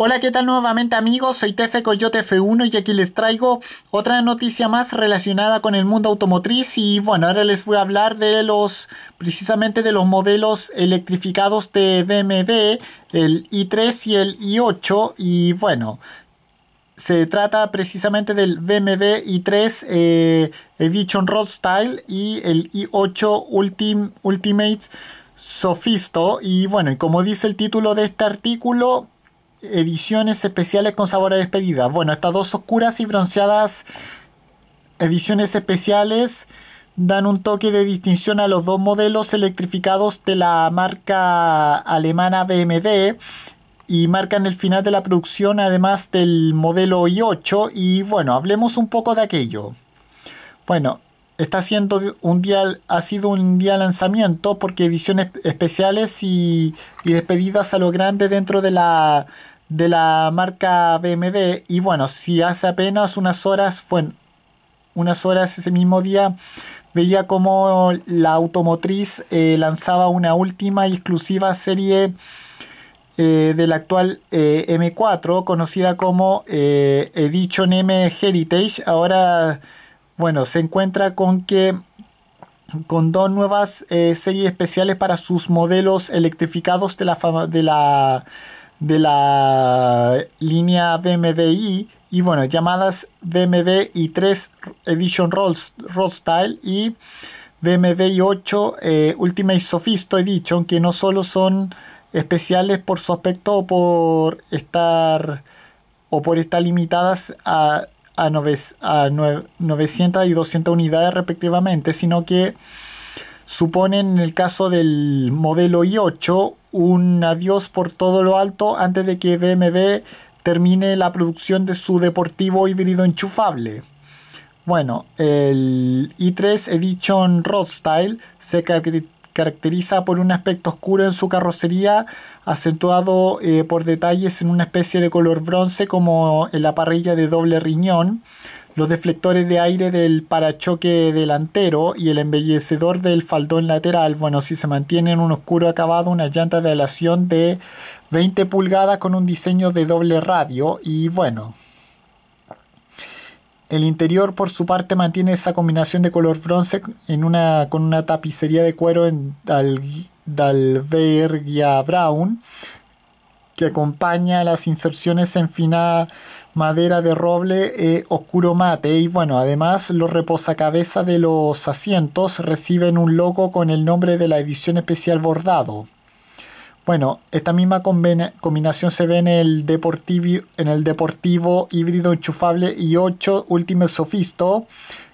Hola, ¿qué tal nuevamente amigos? Soy Tefe Coyote F1 y aquí les traigo otra noticia más relacionada con el mundo automotriz y bueno, ahora les voy a hablar de los, precisamente de los modelos electrificados de BMW, el i3 y el i8 y bueno, se trata precisamente del BMW i3 eh, Edition Road Style y el i8 Ultimate Sophisto y bueno, y como dice el título de este artículo, ediciones especiales con sabor a despedida. Bueno, estas dos oscuras y bronceadas ediciones especiales dan un toque de distinción a los dos modelos electrificados de la marca alemana BMW y marcan el final de la producción además del modelo i8 y bueno, hablemos un poco de aquello. Bueno, está siendo un día, ha sido un día lanzamiento porque ediciones especiales y, y, despedidas a lo grande dentro de la, de la marca BMW. Y bueno, si hace apenas unas horas, fue bueno, unas horas ese mismo día, veía como la automotriz eh, lanzaba una última y exclusiva serie eh, de actual eh, M4, conocida como eh, Edition M Heritage. Ahora bueno, se encuentra con que con dos nuevas eh, series especiales para sus modelos electrificados de la, de la, línea BMW y bueno, llamadas BMW i3 Edition Rolls, Rolls Style y BMW i8 eh, Ultimate Sophisto Edition, que no solo son especiales por su aspecto o por estar o por estar limitadas a a, 900 y 200 unidades respectivamente, sino que suponen en el caso del modelo i8 un adiós por todo lo alto antes de que BMW termine la producción de su deportivo híbrido enchufable. Bueno, el i3 Edition Roadstyle se, caracteriza caracteriza por un aspecto oscuro en su carrocería, acentuado eh, por detalles en una especie de color bronce como en la parrilla de doble riñón, los deflectores de aire del parachoque delantero y el embellecedor del faldón lateral, bueno, si se mantiene en un oscuro acabado, una llanta de alación de 20 pulgadas con un diseño de doble radio y bueno, el interior, por su parte, mantiene esa combinación de color bronce en con una tapicería de cuero en Dalbergia Brown que acompaña las inserciones en fina madera de roble eh, oscuro mate. Y bueno, además los reposacabezas de los asientos reciben un logo con el nombre de la edición especial bordado. Bueno, esta misma combinación se ve en el, Deportivo, en el Deportivo híbrido enchufable y 8 Ultimate Sofisto.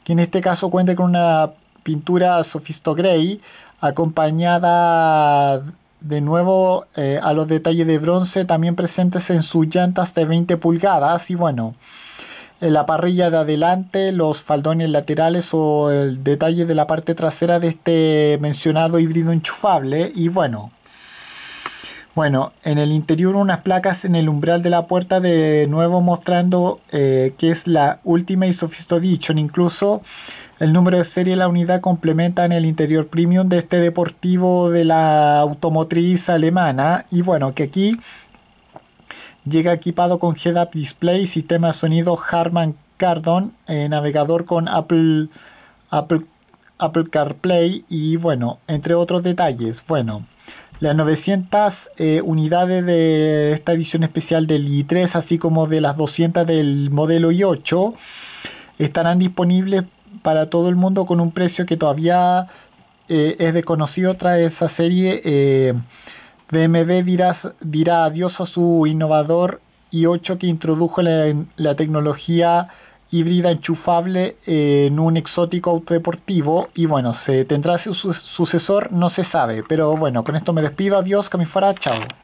que en este caso cuenta con una pintura sofisto Grey acompañada de nuevo eh, a los detalles de bronce también presentes en sus llantas de 20 pulgadas y bueno en la parrilla de adelante los faldones laterales o el detalle de la parte trasera de este mencionado híbrido enchufable y bueno bueno, en el interior unas placas en el umbral de la puerta de nuevo mostrando eh, que es la última y dicho. Incluso el número de serie de la unidad complementa en el interior premium de este deportivo de la automotriz alemana. Y bueno, que aquí llega equipado con head-up display, sistema de sonido Harman Kardon, eh, navegador con Apple, Apple CarPlay y bueno, entre otros detalles. Bueno las 900 eh, unidades de esta edición especial del i3, así como de las 200 del modelo i8, estarán disponibles para todo el mundo con un precio que todavía eh, es desconocido tras esa serie. BMW eh, dirá adiós a su innovador i8 que introdujo la tecnología híbrida enchufable eh, en un exótico autodeportivo deportivo y bueno, se tendrá su sucesor, no se sabe, pero bueno, con esto me despido, adiós, que me fuera, chao.